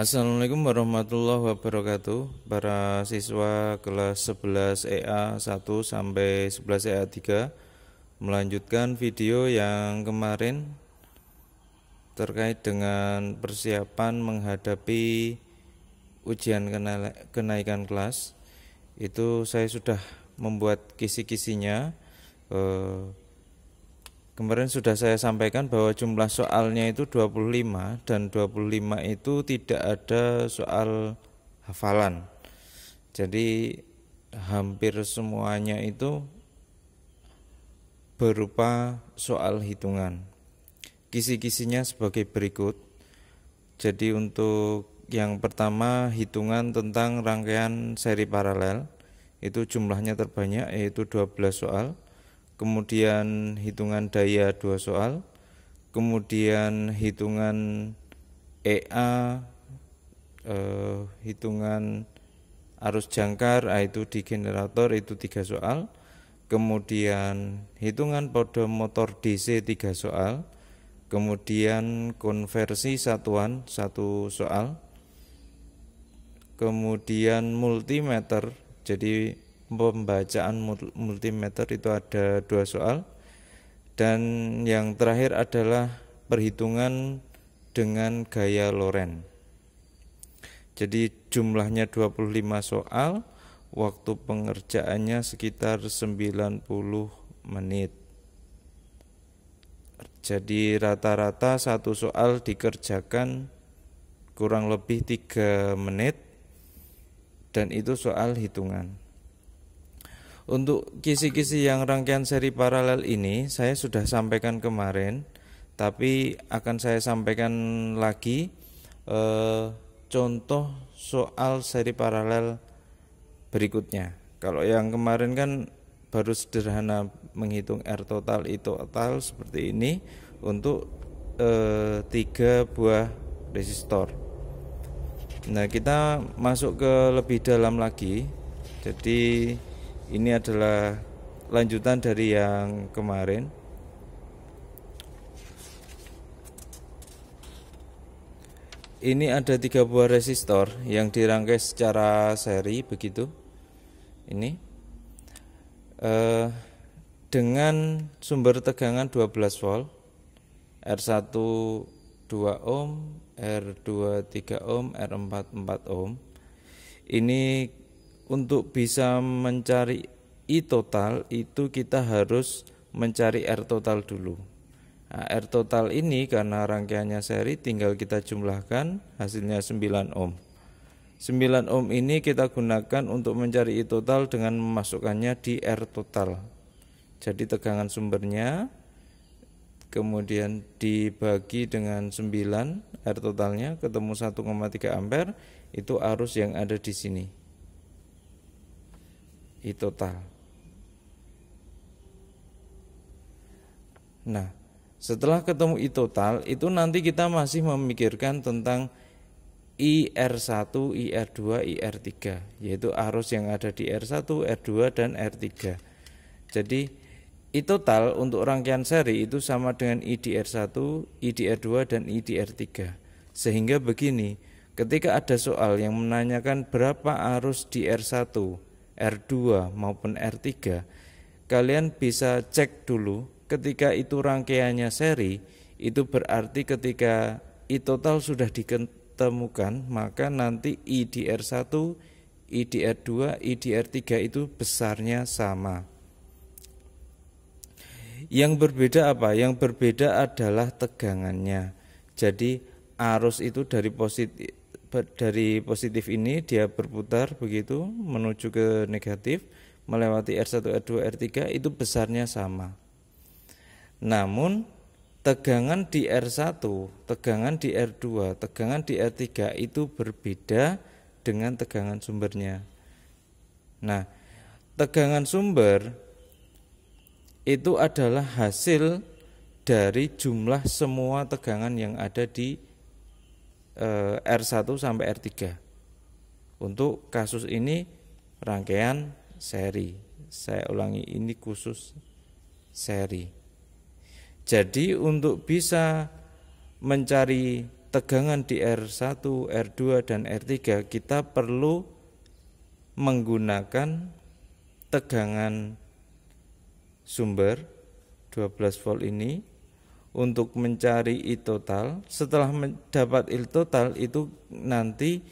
Assalamualaikum warahmatullahi wabarakatuh Para siswa kelas 11 EA 1 sampai 11 EA 3 Melanjutkan video yang kemarin Terkait dengan persiapan menghadapi ujian kenaikan kelas Itu saya sudah membuat kisi-kisinya eh, Kemarin sudah saya sampaikan bahwa jumlah soalnya itu 25 dan 25 itu tidak ada soal hafalan. Jadi hampir semuanya itu berupa soal hitungan. Kisi-kisinya sebagai berikut. Jadi untuk yang pertama hitungan tentang rangkaian seri paralel itu jumlahnya terbanyak yaitu 12 soal kemudian hitungan daya dua soal, kemudian hitungan EA, eh, hitungan arus jangkar, yaitu itu di generator itu tiga soal, kemudian hitungan pada motor DC tiga soal, kemudian konversi satuan satu soal, kemudian multimeter, jadi pembacaan multimeter itu ada dua soal dan yang terakhir adalah perhitungan dengan gaya Loren. Jadi jumlahnya 25 soal, waktu pengerjaannya sekitar 90 menit. Jadi rata-rata satu soal dikerjakan kurang lebih tiga menit dan itu soal hitungan. Untuk kisi-kisi yang rangkaian seri paralel ini saya sudah sampaikan kemarin, tapi akan saya sampaikan lagi eh, contoh soal seri paralel berikutnya. Kalau yang kemarin kan baru sederhana menghitung R total itu total seperti ini untuk eh, tiga buah resistor. Nah kita masuk ke lebih dalam lagi. Jadi ini adalah lanjutan dari yang kemarin ini ada tiga buah resistor yang dirangkai secara seri begitu ini eh, dengan sumber tegangan 12 volt R1 2 ohm R2 3 ohm R4 4 ohm ini untuk bisa mencari I total itu kita harus mencari R total dulu. Nah, R total ini karena rangkaiannya seri tinggal kita jumlahkan hasilnya 9 ohm. 9 ohm ini kita gunakan untuk mencari I total dengan memasukkannya di R total. Jadi tegangan sumbernya kemudian dibagi dengan 9 R totalnya ketemu 1,3 ampere itu arus yang ada di sini i total. Nah, setelah ketemu i total itu nanti kita masih memikirkan tentang IR1, IR2, IR3 yaitu arus yang ada di R1, R2 dan R3. Jadi I total untuk rangkaian seri itu sama dengan I di R1, I di R2 dan I di R3. Sehingga begini, ketika ada soal yang menanyakan berapa arus di R1 R2 maupun R3 kalian bisa cek dulu ketika itu rangkaiannya seri itu berarti ketika I total sudah ditemukan maka nanti I di R1 I di R2 I di R3 itu besarnya sama yang berbeda apa? Yang berbeda adalah tegangannya. Jadi arus itu dari positif dari positif ini dia berputar begitu menuju ke negatif melewati R1, R2, R3 itu besarnya sama. Namun tegangan di R1, tegangan di R2, tegangan di R3 itu berbeda dengan tegangan sumbernya. Nah, tegangan sumber itu adalah hasil dari jumlah semua tegangan yang ada di Eh, R1 sampai R3. Untuk kasus ini rangkaian seri. Saya ulangi ini khusus seri. Jadi untuk bisa mencari tegangan di R1, R2 dan R3 kita perlu menggunakan tegangan sumber 12 volt ini untuk mencari i total setelah mendapat i total itu nanti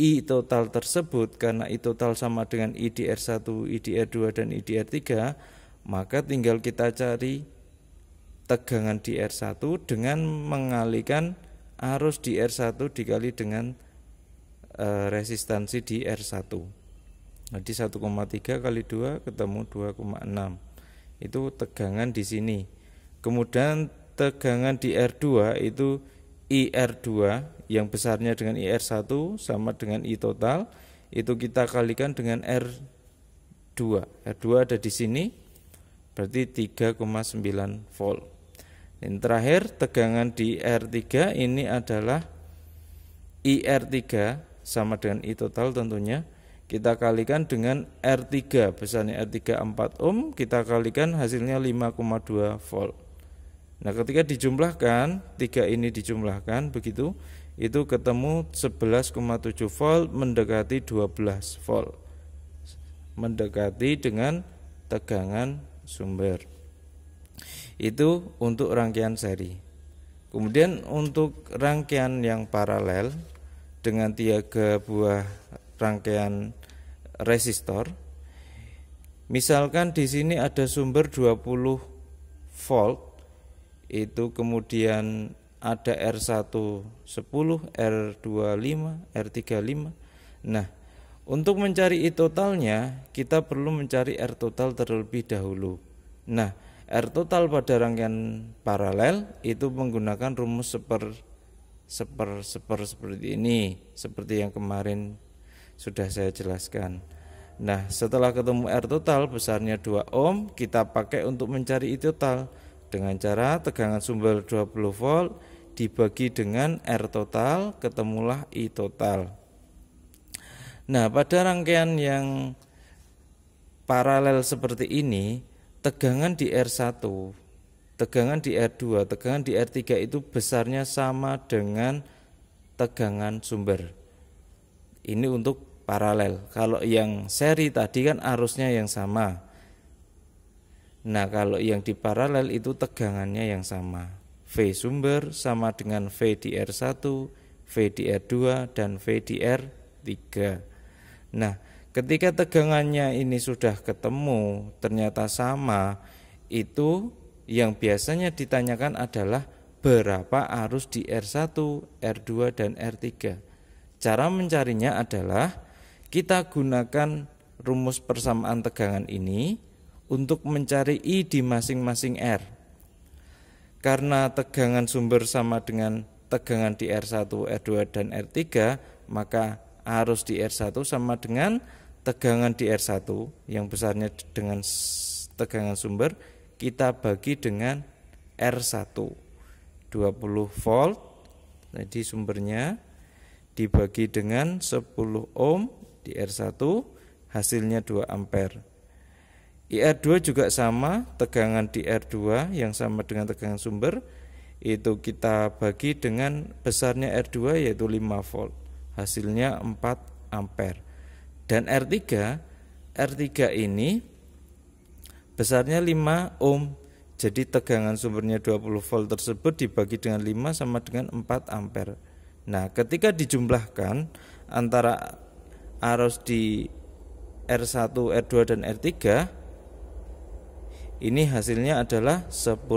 i total tersebut karena i total sama dengan i di R1, i di R2 dan i di R3 maka tinggal kita cari tegangan di R1 dengan mengalihkan arus di R1 dikali dengan e, resistansi di R1 jadi 1,3 kali 2 ketemu 2,6 itu tegangan di sini kemudian tegangan di R2 itu IR2 yang besarnya dengan IR1 sama dengan I total itu kita kalikan dengan R2 R2 ada di sini berarti 3,9 volt dan terakhir tegangan di R3 ini adalah IR3 sama dengan I total tentunya kita kalikan dengan R3 besarnya R3 4 ohm kita kalikan hasilnya 5,2 volt Nah, ketika dijumlahkan, tiga ini dijumlahkan begitu, itu ketemu 11,7 volt mendekati 12 volt. Mendekati dengan tegangan sumber. Itu untuk rangkaian seri. Kemudian untuk rangkaian yang paralel dengan tiga buah rangkaian resistor. Misalkan di sini ada sumber 20 volt itu kemudian ada R1 10, R25, R35. Nah, untuk mencari I totalnya kita perlu mencari R total terlebih dahulu. Nah, R total pada rangkaian paralel itu menggunakan rumus seper seper seper seperti ini, seperti yang kemarin sudah saya jelaskan. Nah, setelah ketemu R total besarnya 2 ohm, kita pakai untuk mencari I total dengan cara tegangan sumber 20 volt dibagi dengan R total ketemulah I total nah pada rangkaian yang paralel seperti ini tegangan di R1 tegangan di R2 tegangan di R3 itu besarnya sama dengan tegangan sumber ini untuk paralel kalau yang seri tadi kan arusnya yang sama Nah, kalau yang di paralel itu tegangannya yang sama. V sumber sama dengan V di R1, V di R2 dan V di R3. Nah, ketika tegangannya ini sudah ketemu ternyata sama, itu yang biasanya ditanyakan adalah berapa arus di R1, R2 dan R3. Cara mencarinya adalah kita gunakan rumus persamaan tegangan ini untuk mencari I di masing-masing R. Karena tegangan sumber sama dengan tegangan di R1, R2, dan R3, maka arus di R1 sama dengan tegangan di R1 yang besarnya dengan tegangan sumber kita bagi dengan R1 20 volt jadi sumbernya dibagi dengan 10 ohm di R1 hasilnya 2 ampere IR2 juga sama, tegangan di R2 yang sama dengan tegangan sumber itu kita bagi dengan besarnya R2 yaitu 5 volt. Hasilnya 4 ampere. Dan R3 R3 ini besarnya 5 ohm. Jadi tegangan sumbernya 20 volt tersebut dibagi dengan 5 sama dengan 4 ampere. Nah, ketika dijumlahkan antara arus di R1, R2 dan R3 ini hasilnya adalah 10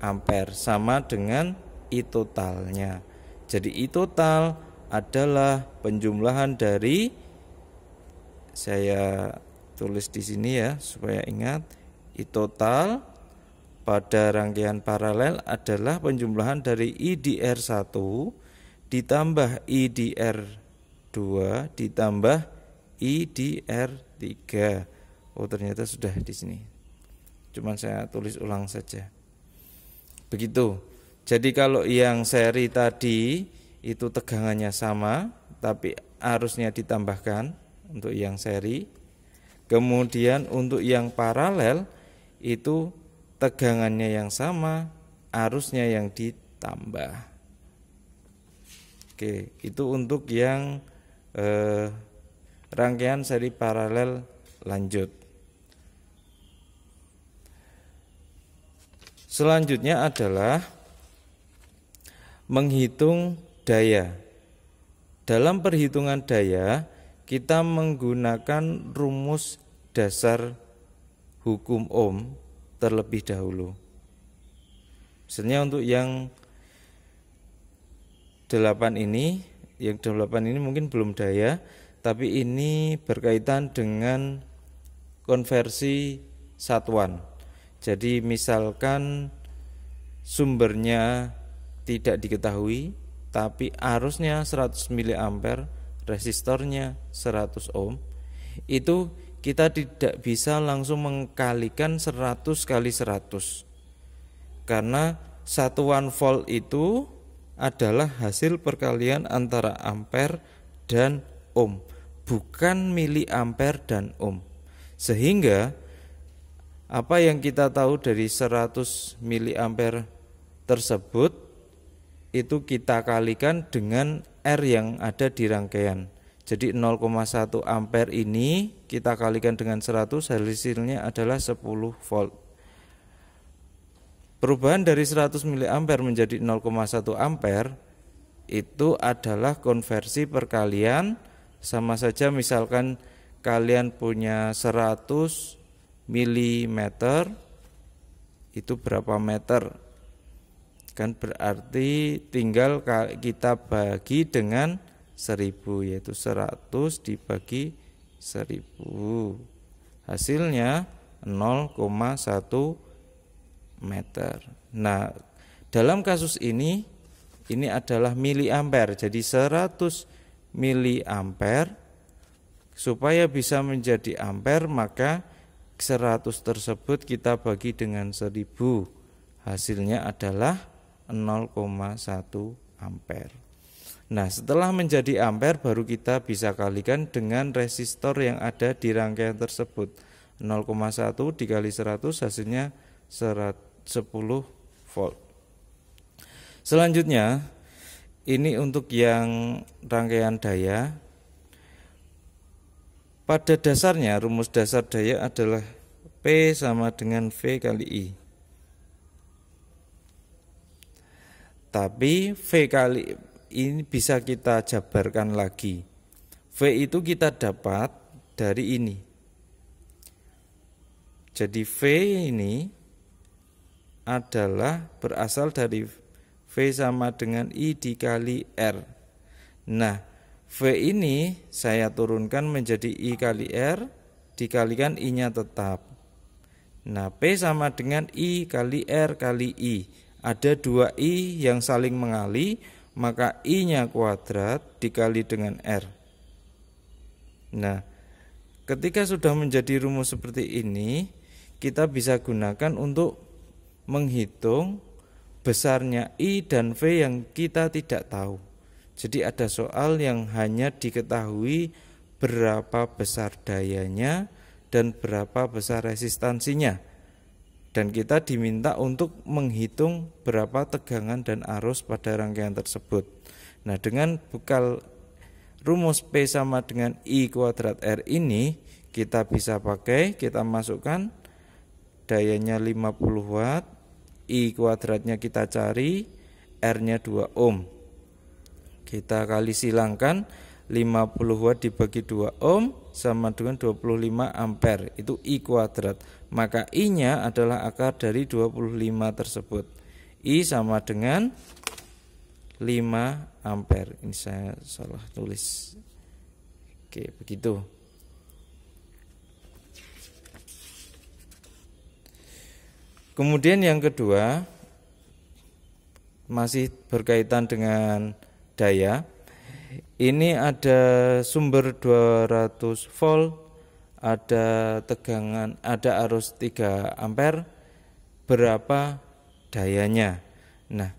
ampere sama dengan I totalnya jadi I total adalah penjumlahan dari saya tulis di sini ya supaya ingat I total pada rangkaian paralel adalah penjumlahan dari I di R1 ditambah I di R2 ditambah I di R3 oh ternyata sudah di sini cuman saya tulis ulang saja begitu jadi kalau yang seri tadi itu tegangannya sama tapi arusnya ditambahkan untuk yang seri kemudian untuk yang paralel itu tegangannya yang sama arusnya yang ditambah Oke, itu untuk yang eh, rangkaian seri paralel lanjut. Selanjutnya adalah menghitung daya. Dalam perhitungan daya, kita menggunakan rumus dasar hukum Ohm terlebih dahulu. Misalnya untuk yang 8 ini, yang 8 ini mungkin belum daya, tapi ini berkaitan dengan konversi satuan. Jadi misalkan sumbernya tidak diketahui tapi arusnya 100 mA, resistornya 100 ohm. Itu kita tidak bisa langsung mengkalikan 100 kali 100. Karena satuan volt itu adalah hasil perkalian antara ampere dan ohm, bukan mili ampere dan ohm. Sehingga apa yang kita tahu dari 100 miliampere tersebut itu kita kalikan dengan R yang ada di rangkaian. Jadi 0,1 ampere ini kita kalikan dengan 100 hasilnya adalah 10 volt. Perubahan dari 100 miliampere menjadi 0,1 ampere itu adalah konversi perkalian sama saja misalkan kalian punya 100 milimeter itu berapa meter kan berarti tinggal kita bagi dengan 1000 yaitu 100 dibagi 1000 hasilnya 0,1 meter nah dalam kasus ini ini adalah miliamper jadi 100 miliamper supaya bisa menjadi ampere maka 100 tersebut kita bagi dengan 1000 hasilnya adalah 0,1 ampere nah setelah menjadi ampere baru kita bisa kalikan dengan resistor yang ada di rangkaian tersebut 0,1 dikali 100 hasilnya 10 volt selanjutnya ini untuk yang rangkaian daya pada dasarnya rumus dasar daya adalah P sama dengan V kali I. Tapi V kali ini bisa kita jabarkan lagi. V itu kita dapat dari ini. Jadi V ini adalah berasal dari V sama dengan I dikali R. Nah, V ini saya turunkan menjadi I kali R dikalikan I-nya tetap. Nah, P sama dengan I kali R kali I. Ada dua I yang saling mengali, maka I-nya kuadrat dikali dengan R. Nah, ketika sudah menjadi rumus seperti ini, kita bisa gunakan untuk menghitung besarnya I dan V yang kita tidak tahu. Jadi ada soal yang hanya diketahui berapa besar dayanya dan berapa besar resistansinya. Dan kita diminta untuk menghitung berapa tegangan dan arus pada rangkaian tersebut. Nah, dengan bekal rumus P sama dengan I kuadrat R ini, kita bisa pakai, kita masukkan dayanya 50 watt, I kuadratnya kita cari, R-nya 2 ohm. Kita kali silangkan 50 watt dibagi 2 ohm sama dengan 25 ampere itu I kuadrat maka I nya adalah akar dari 25 tersebut I sama dengan 5 ampere ini saya salah tulis oke begitu kemudian yang kedua masih berkaitan dengan daya ini ada sumber 200 volt ada tegangan ada arus 3 ampere berapa dayanya nah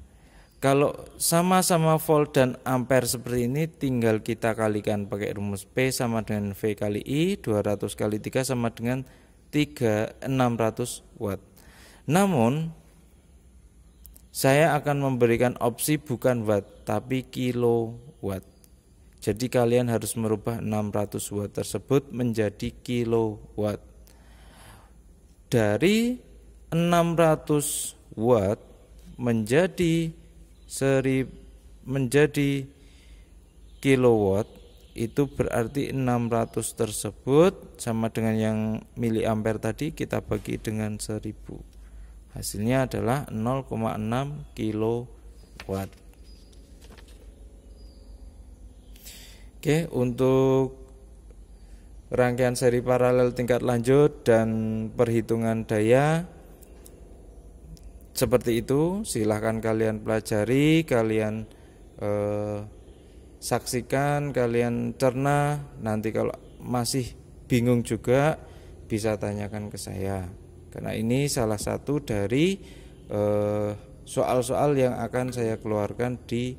kalau sama-sama volt dan ampere seperti ini tinggal kita kalikan pakai rumus P sama dengan V kali I 200 kali 3 sama dengan 3 600 watt namun saya akan memberikan opsi bukan watt tapi kilowatt. Jadi kalian harus merubah 600 watt tersebut menjadi kilowatt. Dari 600 watt menjadi seri menjadi kilowatt itu berarti 600 tersebut sama dengan yang miliampere tadi kita bagi dengan 1000 Hasilnya adalah 0,6 kilowatt. Oke, untuk rangkaian seri paralel tingkat lanjut dan perhitungan daya seperti itu silahkan kalian pelajari kalian eh, saksikan kalian cerna nanti kalau masih bingung juga bisa tanyakan ke saya karena ini salah satu dari eh, soal-soal yang akan saya keluarkan di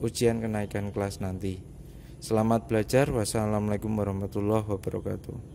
ujian kenaikan kelas nanti. Selamat belajar. Wassalamualaikum warahmatullahi wabarakatuh.